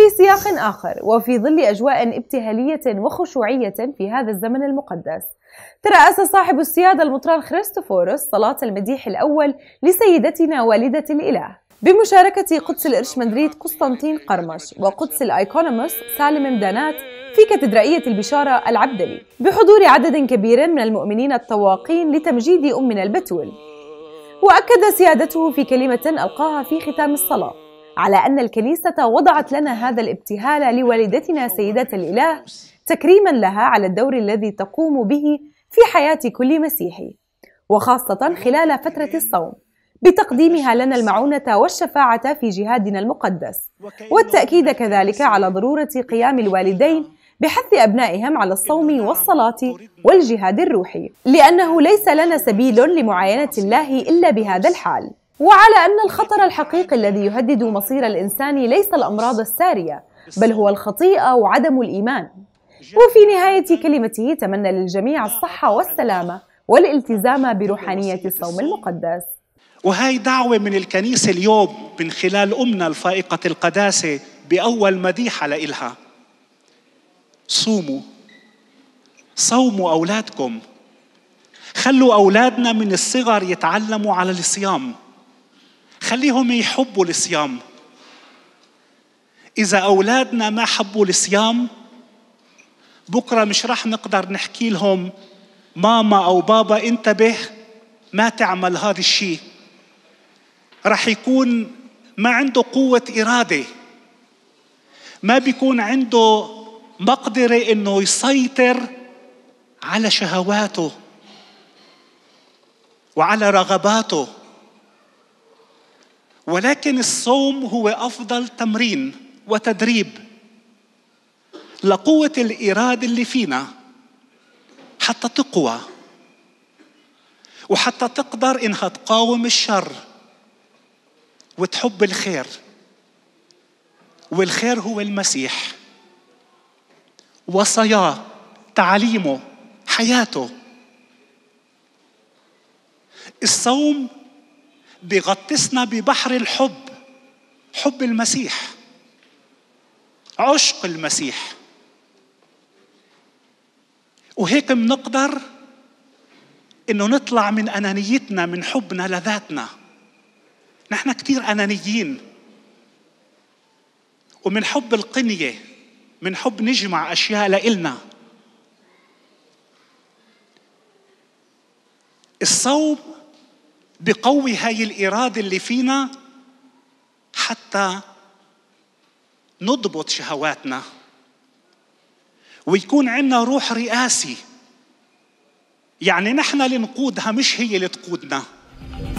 في سياق آخر وفي ظل أجواء ابتهالية وخشوعية في هذا الزمن المقدس ترأس صاحب السيادة المطران خريستوفوروس صلاة المديح الأول لسيدتنا والدة الإله بمشاركة قدس الإرشمندريت قسطنطين قرمش وقدس الأيكونوموس سالم مدانات في كاتدرائية البشارة العبدلي بحضور عدد كبير من المؤمنين التواقين لتمجيد أمنا البتول وأكد سيادته في كلمة ألقاها في ختام الصلاة على أن الكنيسة وضعت لنا هذا الابتهال لوالدتنا سيدة الإله تكريما لها على الدور الذي تقوم به في حياة كل مسيحي وخاصة خلال فترة الصوم بتقديمها لنا المعونة والشفاعة في جهادنا المقدس والتأكيد كذلك على ضرورة قيام الوالدين بحث أبنائهم على الصوم والصلاة والجهاد الروحي لأنه ليس لنا سبيل لمعاينة الله إلا بهذا الحال وعلى أن الخطر الحقيقي الذي يهدد مصير الإنسان ليس الأمراض السارية بل هو الخطيئة وعدم الإيمان وفي نهاية كلمته تمنى للجميع الصحة والسلامة والالتزام بروحانية الصوم المقدس وهي دعوة من الكنيسة اليوم من خلال أمنا الفائقة القداسة بأول مديحة لإلها صوموا صوموا أولادكم خلوا أولادنا من الصغر يتعلموا على الصيام خليهم يحبوا الصيام إذا أولادنا ما حبوا الصيام بكرة مش راح نقدر نحكي لهم ماما أو بابا انتبه ما تعمل هذا الشيء راح يكون ما عنده قوة إرادة ما بيكون عنده مقدرة إنه يسيطر على شهواته وعلى رغباته ولكن الصوم هو افضل تمرين وتدريب لقوه الاراده اللي فينا حتى تقوى وحتى تقدر انها تقاوم الشر وتحب الخير والخير هو المسيح وصاياه تعاليمه حياته الصوم بيغطسنا ببحر الحب حب المسيح عشق المسيح وهيك بنقدر انه نطلع من انانيتنا من حبنا لذاتنا نحن كثير انانيين ومن حب القنيه من حب نجمع اشياء لإلنا الصوم بقوي هاي الإرادة اللي فينا حتى نضبط شهواتنا ويكون عندنا روح رئاسي يعني نحن اللي نقودها مش هي اللي تقودنا